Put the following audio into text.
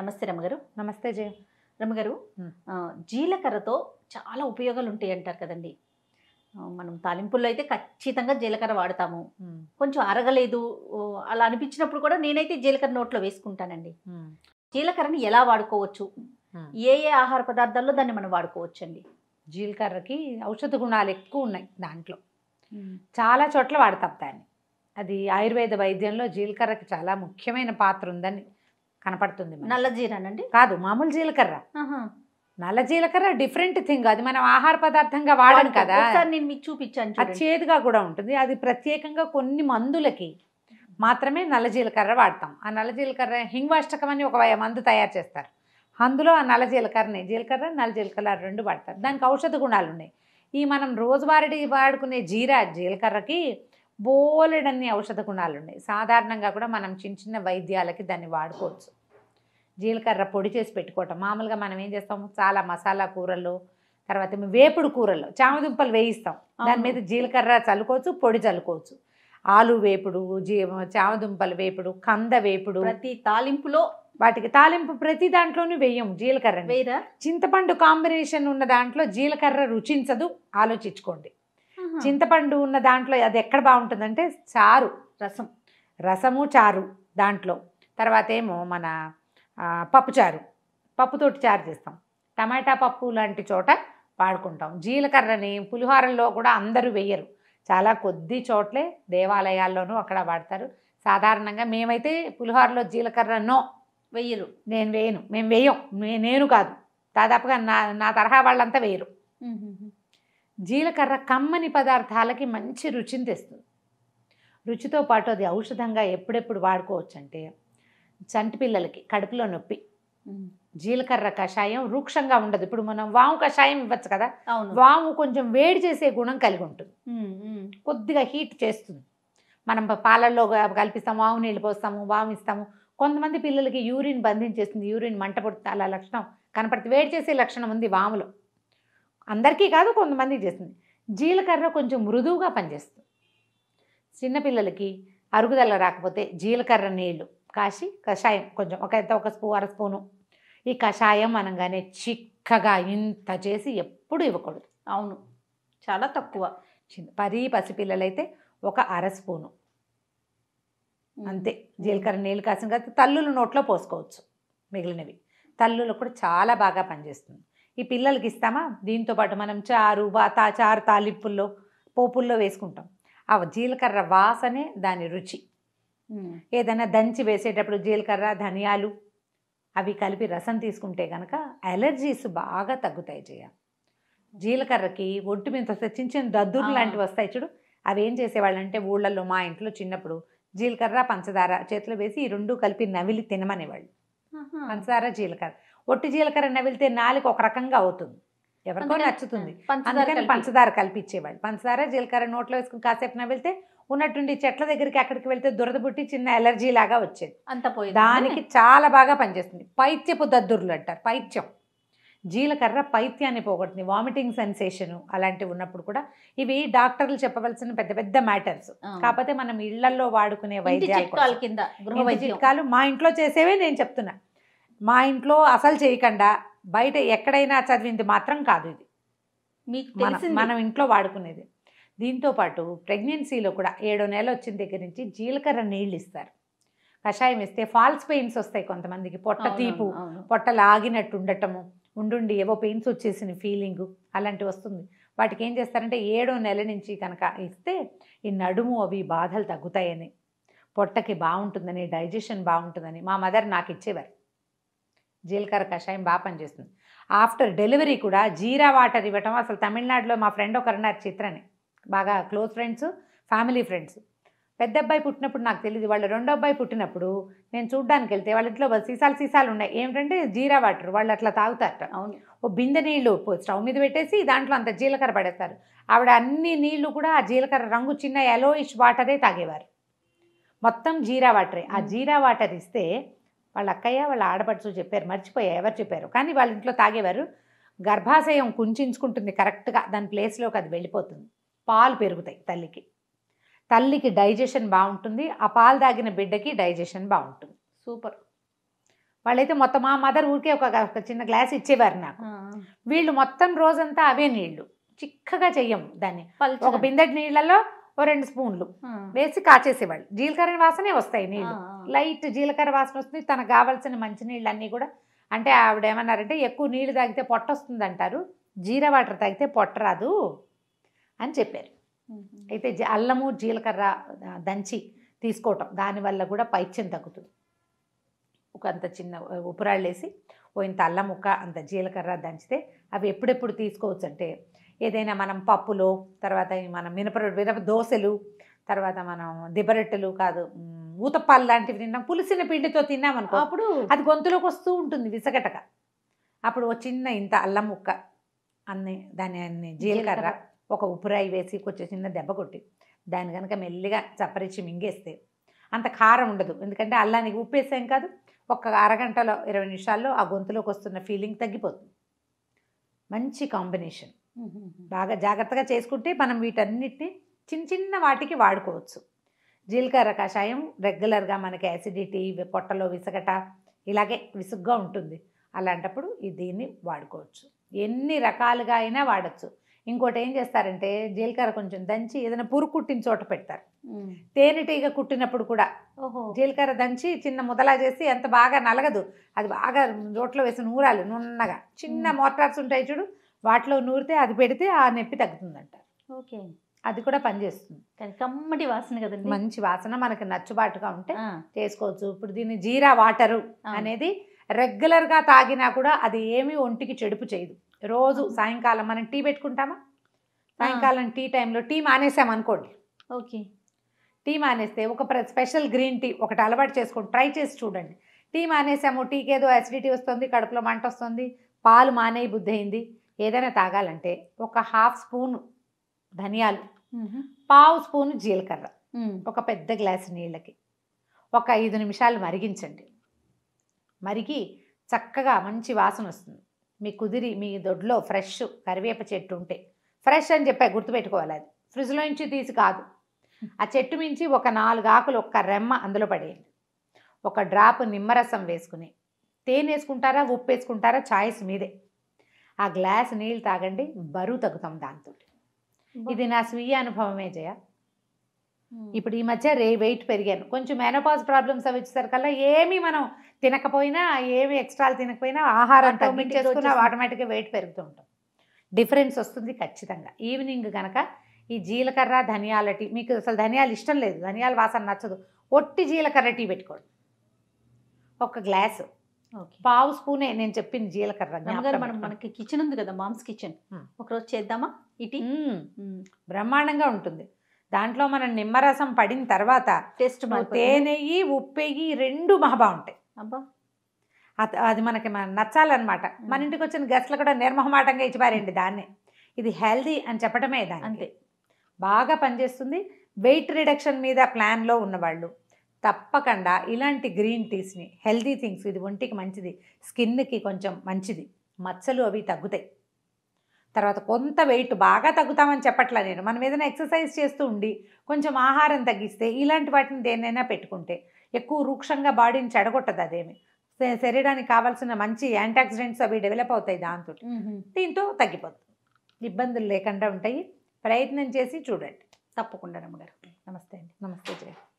నమస్తే రమగారు నమస్తే జయ రమగారు జీలకర్రతో చాలా ఉపయోగాలు ఉంటాయి అంటారు కదండి మనం తాలింపుల్లో అయితే ఖచ్చితంగా జీలకర్ర వాడతాము కొంచెం అరగలేదు అలా అనిపించినప్పుడు కూడా నేనైతే జీలకర్ర నోట్లో వేసుకుంటానండి జీలకర్రని ఎలా వాడుకోవచ్చు ఏ ఏ ఆహార పదార్థాల్లో దాన్ని మనం వాడుకోవచ్చు అండి జీలకర్రకి ఔషధ గుణాలు ఎక్కువ ఉన్నాయి దాంట్లో చాలా చోట్ల వాడతాం దాన్ని అది ఆయుర్వేద వైద్యంలో జీలకర్రకి చాలా ముఖ్యమైన పాత్ర ఉందని కనపడుతుంది నల్ల జీరానండి కాదు మామూలు జీలకర్ర నల్ల జీలకర్ర డిఫరెంట్ థింగ్ అది మనం ఆహార పదార్థంగా వాడం కదా నేను మీకు చూపించాను అది చేదుగా కూడా ఉంటుంది అది ప్రత్యేకంగా కొన్ని మందులకి మాత్రమే నల్ల జీలకర్ర వాడతాం ఆ నల్ల జీలకర్ర హింగ్వాష్టకం అని ఒక మందు తయారు చేస్తారు అందులో ఆ నల్ల జీలకర్రని జీలకర్ర నల్ల జీలకర్ర రెండు వాడతారు దానికి ఔషధ గుణాలు ఉన్నాయి ఈ మనం రోజువారీ వాడుకునే జీరా జీలకర్రకి బోలెడన్ని ఔషధ గుణాలు ఉన్నాయి సాధారణంగా కూడా మనం చిన్న చిన్న వైద్యాలకి దాన్ని వాడుకోవచ్చు జీలకర్ర పొడి చేసి పెట్టుకోవటం మామూలుగా మనం ఏం చేస్తాం చాలా మసాలా కూరలు తర్వాత వేపుడు కూరలు చామదుంపలు వేయిస్తాం దాని మీద జీలకర్ర చల్లుకోవచ్చు పొడి చల్లుకోవచ్చు ఆలు వేపుడు జీ చామదుంపల వేపుడు కంద వేపుడు ప్రతి తాలింపులో వాటికి తాలింపు ప్రతి దాంట్లోనూ వేయము జీలకర్ర చింతపండు కాంబినేషన్ ఉన్న దాంట్లో జీలకర్ర రుచించదు ఆలోచించుకోండి చింతపండు ఉన్న దాంట్లో అది ఎక్కడ బాగుంటుందంటే చారు రసం రసము చారు దాంట్లో తర్వాత ఏమో మన పప్పు చారు పప్పుతోటి చారు చేస్తాం టమాటా పప్పు లాంటి చోట వాడుకుంటాం జీలకర్రని పులిహోరల్లో కూడా అందరూ వేయరు చాలా కొద్ది చోట్లే దేవాలయాల్లోనూ అక్కడ వాడతారు సాధారణంగా మేమైతే పులిహోరలో జీలకర్రనో వెయ్యరు నేను వేయను మేము వేయం నేను కాదు దాదాపుగా నా నా తరహా వాళ్ళంతా వేయరు జీలకర్ర కమ్మని పదార్థాలకి మంచి రుచిని తెస్తుంది రుచితో పాటు అది ఔషధంగా ఎప్పుడెప్పుడు వాడుకోవచ్చు అంటే చంటి పిల్లలకి కడుపులో నొప్పి జీలకర్ర కషాయం రూక్షంగా ఉండదు ఇప్పుడు మనం వాము కషాయం ఇవ్వచ్చు కదా వాము కొంచెం వేడి చేసే గుణం కలిగి ఉంటుంది కొద్దిగా హీట్ చేస్తుంది మనం పాలల్లో కల్పిస్తాం వాము నీళ్ళు పోస్తాము వాము ఇస్తాము కొంతమంది పిల్లలకి యూరిన్ బంధించేస్తుంది యూరిన్ మంట పడుతుంది అలా లక్షణం కనపడుతుంది వేడి చేసే లక్షణం ఉంది వాములో అందరికీ కాదు కొంతమంది చేస్తుంది జీలకర్ర కొంచెం మృదువుగా పనిచేస్తుంది చిన్నపిల్లలకి అరుగుదల రాకపోతే జీలకర్ర నీళ్ళు కాసి కషాయం కొంచెం ఒక ఎంత ఒక స్పూ అర స్పూను ఈ కషాయం అనగానే చిక్కగా ఇంత చేసి ఎప్పుడు ఇవ్వకూడదు అవును చాలా తక్కువ చిన్న పది పసిపిల్లలైతే ఒక అర స్పూను అంతే జీలకర్ర నీళ్ళు కాసిన తర్వాత తల్లులు నోట్లో పోసుకోవచ్చు మిగిలినవి తల్లులు కూడా చాలా బాగా పనిచేస్తుంది ఈ పిల్లలకి ఇస్తామా దీంతోపాటు మనం చారు వాత చారు తాలింపుల్లో పోపుల్లో వేసుకుంటాం ఆ జీలకర్ర వాసనే దాని రుచి ఏదైనా దంచి వేసేటప్పుడు జీలకర్ర ధనియాలు అవి కలిపి రసం తీసుకుంటే కనుక అలర్జీస్ బాగా తగ్గుతాయి చేయ జీలకర్రకి ఒట్టు మీద వస్తే చిన్న చిన్న దద్దుర్లు లాంటివి వస్తాయి చూడు అవి ఏం చేసేవాళ్ళంటే ఊళ్ళల్లో మా ఇంట్లో చిన్నప్పుడు జీలకర్ర పంచదార చేతిలో వేసి ఈ రెండు కలిపి నవిలి తినమనేవాళ్ళు పంచదార జీలకర్ర ఒట్టి జీలకర్ర నవిలితే నాలుగు ఒక రకంగా అవుతుంది ఎవరికో నచ్చుతుంది అందుకని పంచదార కల్పించేవాళ్ళు పంచదార జీలకర్ర నోట్లో వేసుకుని కాసేపు నవిలితే ఉన్నటువంటి చెట్ల దగ్గరికి అక్కడికి వెళ్తే దురద పుట్టి చిన్న ఎలర్జీ లాగా వచ్చేది అంత పోయి దానికి చాలా బాగా పనిచేస్తుంది పైత్యపు దద్దుర్లు అంటారు పైత్యం జీలకర్ర పైత్యాన్ని పోగొడుతుంది వామిటింగ్ సెన్సేషను అలాంటివి ఉన్నప్పుడు కూడా ఇవి డాక్టర్లు చెప్పవలసిన పెద్ద పెద్ద మ్యాటర్స్ కాకపోతే మనం ఇళ్లలో వాడుకునే వైద్యాలు కింద వైద్యాలు మా ఇంట్లో చేసేవే నేను చెప్తున్నా మా ఇంట్లో అసలు చేయకుండా బయట ఎక్కడైనా చదివింది మాత్రం కాదు ఇది మీకు మనం ఇంట్లో వాడుకునేది దీంతోపాటు ప్రెగ్నెన్సీలో కూడా ఏడో నెల వచ్చిన దగ్గర నుంచి జీలకర్ర నీళ్ళు ఇస్తారు కషాయం ఇస్తే ఫాల్స్ పెయిన్స్ వస్తాయి కొంతమందికి పొట్ట తీపు పొట్ట లాగినట్టు ఉండటము ఉండుండి ఏవో పెయిన్స్ వచ్చేసిన ఫీలింగు అలాంటివి వస్తుంది వాటికి ఏం చేస్తారంటే ఏడో నెల నుంచి కనుక ఇస్తే ఈ నడుము అవి బాధలు తగ్గుతాయని పొట్టకి బాగుంటుందని డైజెషన్ బాగుంటుందని మా మదర్ నాకు ఇచ్చేవారు జీలకర్ర కషాయం బాగా పనిచేస్తుంది ఆఫ్టర్ డెలివరీ కూడా జీరా వాటర్ ఇవ్వటం అసలు తమిళనాడులో మా ఫ్రెండ్ ఒకరున్నారు చిత్రని బాగా క్లోజ్ ఫ్రెండ్స్ ఫ్యామిలీ ఫ్రెండ్స్ పెద్ద అబ్బాయి పుట్టినప్పుడు నాకు తెలియదు వాళ్ళ రెండో అబ్బాయి పుట్టినప్పుడు నేను చూడ్డానికి వెళ్తే వాళ్ళ ఇంట్లో సీసాలు సీసాలు ఉన్నాయి ఏంటంటే జీరా వాటర్ వాళ్ళు అట్లా తాగుతారట అవును ఓ బిందె నీళ్ళు స్టవ్ మీద పెట్టేసి దాంట్లో అంత జీలకర్ర పడేస్తారు ఆవిడ అన్ని నీళ్లు కూడా ఆ జీలకర్ర రంగు చిన్న ఎలోయిష్ వాటరే తాగేవారు మొత్తం జీరా వాటరే ఆ జీరా వాటర్ ఇస్తే వాళ్ళ అక్కయ్య వాళ్ళ ఆడపడుచు చెప్పారు మర్చిపోయా ఎవరు చెప్పారు కానీ వాళ్ళ ఇంట్లో తాగేవారు గర్భాశయం కుంచుకుంటుంది కరెక్ట్గా దాని ప్లేస్లోకి అది వెళ్ళిపోతుంది పాలు పెరుగుతాయి తల్లికి తల్లికి డైజెషన్ బాగుంటుంది ఆ పాలు తాగిన బిడ్డకి డైజెషన్ బాగుంటుంది సూపర్ వాళ్ళైతే మొత్తం మా మదర్ ఊరికే ఒక చిన్న గ్లాస్ ఇచ్చేవారు నాకు వీళ్ళు మొత్తం రోజంతా అవే నీళ్లు చిక్కగా చెయ్యము దాన్ని ఒక బిందెడి నీళ్ళలో ఓ రెండు స్పూన్లు వేసి కాచేసేవాళ్ళు జీలకర్ర వాసనే వస్తాయి నీళ్ళు లైట్ జీలకర్ర వాసన వస్తుంది తనకు కావాల్సిన మంచి నీళ్ళు అన్నీ కూడా అంటే ఆవిడ ఏమన్నారంటే ఎక్కువ నీళ్ళు తాగితే పొట్ట వస్తుంది అంటారు జీరా వాటర్ తాగితే పొట్ట రాదు అని చెప్పారు అయితే అల్లము జీలకర్ర దంచి తీసుకోవటం దానివల్ల కూడా పైచ్యం తగ్గుతుంది ఒక అంత చిన్న ఉపురాళ్ళు వేసి ఓ ఇంత అల్లం ముక్క అంత జీలకర్ర దంచితే అవి ఎప్పుడెప్పుడు తీసుకోవచ్చు అంటే ఏదైనా మనం పప్పులో తర్వాత మనం మినప మినప దోశలు తర్వాత మనం దిబరెట్టలు కాదు ఊతప్పాలు లాంటివి తిన్నాం పులిసిన పిండితో తిన్నామనుకో అప్పుడు అది గొంతులోకి వస్తూ ఉంటుంది విసగటక అప్పుడు ఓ చిన్న ఇంత అల్లం ముక్క అన్ని జీలకర్ర ఒక ఉపురాయి వేసి కొంచెం చిన్న దెబ్బ కొట్టి దాని కనుక మెల్లిగా చప్పరిచి మింగేస్తే అంత కారం ఉండదు ఎందుకంటే అల్లానికి ఉప్పేసాం కాదు ఒక అరగంటలో ఇరవై నిమిషాల్లో ఆ గొంతులోకి వస్తున్న ఫీలింగ్ తగ్గిపోతుంది మంచి కాంబినేషన్ బాగా జాగ్రత్తగా చేసుకుంటే మనం వీటన్నిటిని చిన్న చిన్న వాటికి వాడుకోవచ్చు జీలకర్ర కషాయం రెగ్యులర్గా మనకి యాసిడిటీ పొట్టలో విసగట ఇలాగే విసుగ్గా ఉంటుంది అలాంటప్పుడు దీన్ని వాడుకోవచ్చు ఎన్ని రకాలుగా అయినా వాడచ్చు ఇంకోటి ఏం చేస్తారంటే జీలకర్ర కొంచెం దంచి ఏదైనా పురుగు కుట్టిన చోట పెడతారు తేనెటీగ కుట్టినప్పుడు కూడా జీలకర్ర దంచి చిన్న ముదలా చేసి ఎంత బాగా నలగదు అది బాగా రోట్లో వేసి నూరాలి నున్నగా చిన్న మోటార్స్ ఉంటాయి చూడు వాటిలో నూరితే అది పెడితే ఆ నొప్పి తగ్గుతుందంట ఓకే అది కూడా పనిచేస్తుంది కమ్మటి వాసన కదండి మంచి వాసన మనకి నచ్చుబాటుగా ఉంటే చేసుకోవచ్చు ఇప్పుడు దీన్ని జీరా వాటరు అనేది రెగ్యులర్గా తాగినా కూడా అది ఏమీ ఒంటికి చెడుపు చేయదు రోజు సాయంకాలం మనం టీ పెట్టుకుంటామా సాయంకాలం టీ టైంలో టీ మానేసాం అనుకోండి ఓకే టీ మానేస్తే ఒక స్పెషల్ గ్రీన్ టీ ఒకటి అలవాటు చేసుకోండి ట్రై చేసి చూడండి టీ మానేసాము టీకి ఏదో యాసిడిటీ వస్తుంది కడుపులో మంట వస్తుంది పాలు మానే బుద్ధి అయింది ఏదైనా తాగాలంటే ఒక హాఫ్ స్పూన్ ధనియాలు పావు స్పూన్ జీలకర్ర ఒక పెద్ద గ్లాస్ నీళ్ళకి ఒక ఐదు నిమిషాలు మరిగించండి మరిగి చక్కగా మంచి వాసన వస్తుంది మీ కుదిరి మీ దొడ్లో ఫ్రెష్ కరివేప చెట్టు ఉంటే ఫ్రెష్ అని చెప్పి గుర్తుపెట్టుకోవాలి అది ఫ్రిడ్జ్లో నుంచి తీసి కాదు ఆ చెట్టు మించి ఒక నాలుగు ఆకులు ఒక్క రెమ్మ అందులో పడేయండి ఒక డ్రాప్ నిమ్మరసం వేసుకుని తేనె వేసుకుంటారా ఉప్పు వేసుకుంటారా ఛాయిస్ మీదే ఆ గ్లాస్ నీళ్ళు తాగండి బరువు తగ్గుతాం దాంతో ఇది నా స్వీయ అనుభవమే జయ Hmm. ఇప్పుడు ఈ మధ్య రే వెయిట్ పెరిగాను కొంచెం మెనోపాజ్ ప్రాబ్లమ్స్ అవి వచ్చేసరికల్లా ఏమి మనం తినకపోయినా ఏమి ఎక్స్ట్రాలు తినకపోయినా ఆహారం తగ్గించేసుకున్నా ఆటోమేటిక్గా వెయిట్ పెరుగుతూ ఉంటాం డిఫరెన్స్ వస్తుంది ఖచ్చితంగా ఈవినింగ్ కనుక ఈ జీలకర్ర ధనియాల టీ మీకు అసలు ధనియాలు ఇష్టం లేదు ధనియాల వాసన నచ్చదు ఒట్టి జీలకర్ర టీ పెట్టుకోండి ఒక గ్లాసు పావు స్పూనే నేను చెప్పింది జీలకర్ర మనం మనకి కిచెన్ ఉంది కదా మామ్స్ కిచెన్ hmm. ఒకరోజు చేద్దామా ఇటీ hmm. బ్రహ్మాండంగా ఉంటుంది దాంట్లో మనం నిమ్మరసం పడిన తర్వాత టేస్ట్ తేనెయ్యి ఉప్పెయ్యి రెండు మహా ఉంటాయి అబ్బా అది మనకి నచ్చాలన్నమాట మన ఇంటికి వచ్చిన గెస్ట్లు కూడా నిర్మహమాటంగా ఇచ్చిపారండి దాన్ని ఇది హెల్దీ అని చెప్పడమే దాని అంతే బాగా పనిచేస్తుంది వెయిట్ రిడక్షన్ మీద ప్లాన్లో ఉన్నవాళ్ళు తప్పకుండా ఇలాంటి గ్రీన్ టీస్ని హెల్దీ థింగ్స్ ఇది ఒంటికి మంచిది స్కిన్కి కొంచెం మంచిది మచ్చలు అవి తగ్గుతాయి తర్వాత కొంత వెయిట్ బాగా తగ్గుతామని చెప్పట్లా నేను మనం ఏదైనా ఎక్సర్సైజ్ చేస్తూ ఉండి కొంచెం ఆహారం తగ్గిస్తే ఇలాంటి వాటిని దేనైనా పెట్టుకుంటే ఎక్కువ రూక్షంగా బాడీని చెడగొట్టదు అదేమి శరీరానికి కావాల్సిన మంచి యాంటాక్సిడెంట్స్ అవి డెవలప్ అవుతాయి దాంతో దీంతో తగ్గిపోతుంది ఇబ్బందులు లేకుండా ఉంటాయి ప్రయత్నం చేసి చూడండి తప్పకుండా నమ్మగారు నమస్తే అండి నమస్తే జయ